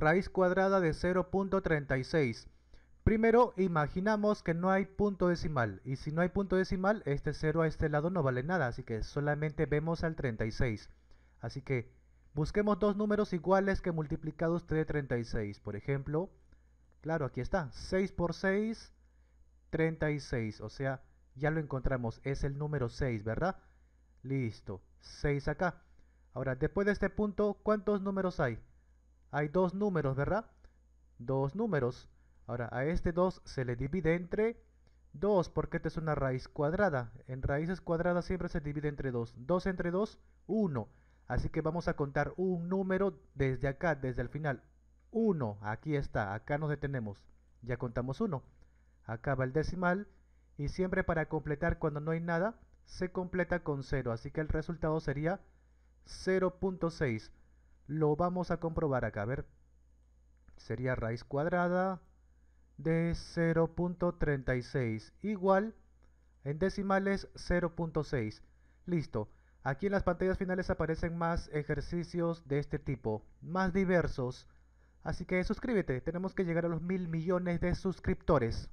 raíz cuadrada de 0.36. Primero, imaginamos que no hay punto decimal, y si no hay punto decimal, este 0 a este lado no vale nada, así que solamente vemos al 36. Así que busquemos dos números iguales que multiplicados de 36. Por ejemplo, claro, aquí está, 6 por 6, 36, o sea, ya lo encontramos, es el número 6, ¿verdad? Listo, 6 acá. Ahora, después de este punto, ¿cuántos números hay? hay dos números, ¿verdad? Dos números. Ahora, a este 2 se le divide entre 2, porque esta es una raíz cuadrada. En raíces cuadradas siempre se divide entre 2. 2 entre 2, 1. Así que vamos a contar un número desde acá, desde el final. 1, aquí está, acá nos detenemos. Ya contamos 1. Acá va el decimal. Y siempre para completar cuando no hay nada, se completa con 0. Así que el resultado sería 0.6. Lo vamos a comprobar acá, a ver. Sería raíz cuadrada de 0.36 igual en decimales 0.6. Listo. Aquí en las pantallas finales aparecen más ejercicios de este tipo, más diversos. Así que suscríbete, tenemos que llegar a los mil millones de suscriptores.